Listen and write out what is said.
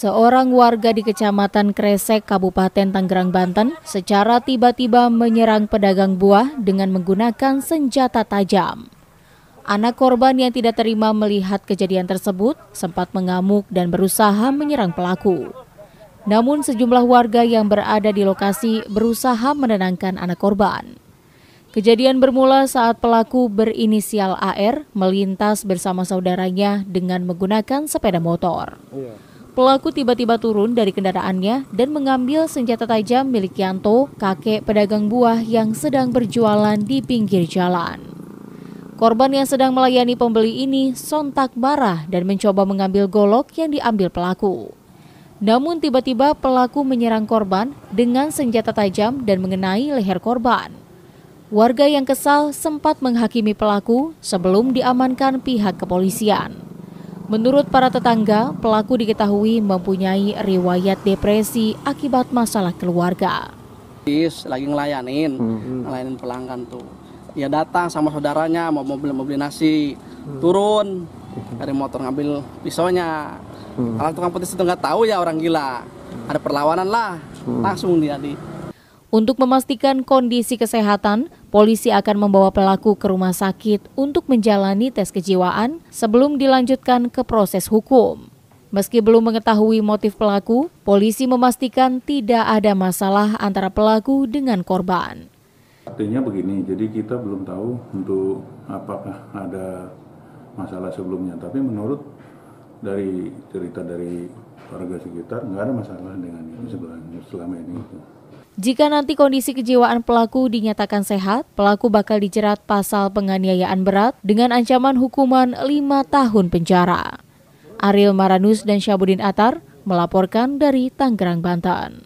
Seorang warga di Kecamatan Kresek, Kabupaten Tangerang, Banten, secara tiba-tiba menyerang pedagang buah dengan menggunakan senjata tajam. Anak korban yang tidak terima melihat kejadian tersebut sempat mengamuk dan berusaha menyerang pelaku. Namun sejumlah warga yang berada di lokasi berusaha menenangkan anak korban. Kejadian bermula saat pelaku berinisial AR melintas bersama saudaranya dengan menggunakan sepeda motor. Iya. Pelaku tiba-tiba turun dari kendaraannya dan mengambil senjata tajam milik Yanto, kakek pedagang buah yang sedang berjualan di pinggir jalan. Korban yang sedang melayani pembeli ini sontak marah dan mencoba mengambil golok yang diambil pelaku. Namun tiba-tiba pelaku menyerang korban dengan senjata tajam dan mengenai leher korban. Warga yang kesal sempat menghakimi pelaku sebelum diamankan pihak kepolisian. Menurut para tetangga, pelaku diketahui mempunyai riwayat depresi akibat masalah keluarga. Lagi ngelayanin, hmm. hmm. ngelayanin pelanggan tuh. Ya datang sama saudaranya mau mobil mobil nasi, hmm. turun dari motor ngambil pisaunya. Hmm. Kalau tukang petis itu nggak tahu ya orang gila. Hmm. Ada perlawanan lah, hmm. langsung dia di untuk memastikan kondisi kesehatan, polisi akan membawa pelaku ke rumah sakit untuk menjalani tes kejiwaan sebelum dilanjutkan ke proses hukum. Meski belum mengetahui motif pelaku, polisi memastikan tidak ada masalah antara pelaku dengan korban. Artinya begini, jadi kita belum tahu untuk apakah ada masalah sebelumnya, tapi menurut dari cerita dari warga sekitar nggak ada masalah dengan itu selama ini. Selama ini. Jika nanti kondisi kejiwaan pelaku dinyatakan sehat, pelaku bakal dijerat pasal penganiayaan berat dengan ancaman hukuman lima tahun penjara. Ariel Maranus dan Syabudin Atar melaporkan dari Tangerang, Banten.